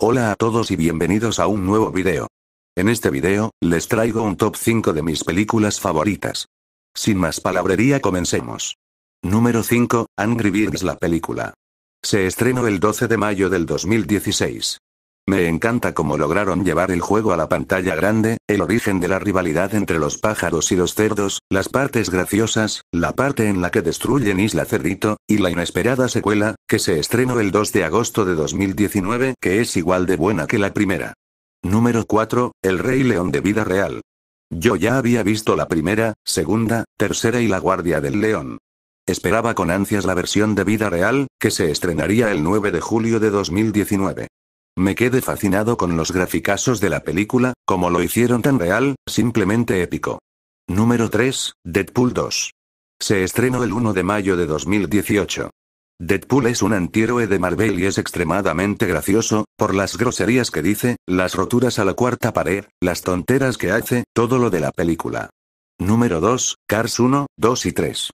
Hola a todos y bienvenidos a un nuevo video. En este video, les traigo un top 5 de mis películas favoritas. Sin más palabrería comencemos. Número 5, Angry Birds la película. Se estrenó el 12 de mayo del 2016. Me encanta cómo lograron llevar el juego a la pantalla grande, el origen de la rivalidad entre los pájaros y los cerdos, las partes graciosas, la parte en la que destruyen Isla Cerdito, y la inesperada secuela, que se estrenó el 2 de agosto de 2019, que es igual de buena que la primera. Número 4. El Rey León de vida real. Yo ya había visto la primera, segunda, tercera y la Guardia del León. Esperaba con ansias la versión de vida real, que se estrenaría el 9 de julio de 2019. Me quedé fascinado con los graficazos de la película, como lo hicieron tan real, simplemente épico. Número 3, Deadpool 2. Se estrenó el 1 de mayo de 2018. Deadpool es un antihéroe de Marvel y es extremadamente gracioso, por las groserías que dice, las roturas a la cuarta pared, las tonteras que hace, todo lo de la película. Número 2, Cars 1, 2 y 3.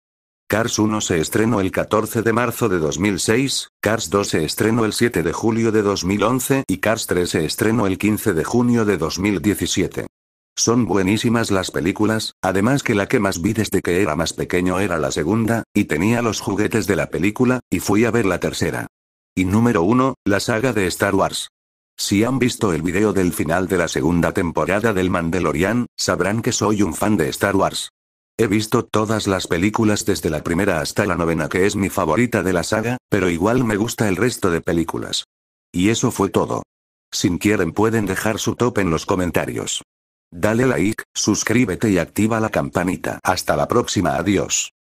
Cars 1 se estrenó el 14 de marzo de 2006, Cars 2 se estrenó el 7 de julio de 2011 y Cars 3 se estrenó el 15 de junio de 2017. Son buenísimas las películas, además que la que más vi desde que era más pequeño era la segunda, y tenía los juguetes de la película, y fui a ver la tercera. Y número 1, la saga de Star Wars. Si han visto el video del final de la segunda temporada del Mandalorian, sabrán que soy un fan de Star Wars. He visto todas las películas desde la primera hasta la novena que es mi favorita de la saga, pero igual me gusta el resto de películas. Y eso fue todo. Si quieren pueden dejar su top en los comentarios. Dale like, suscríbete y activa la campanita. Hasta la próxima, adiós.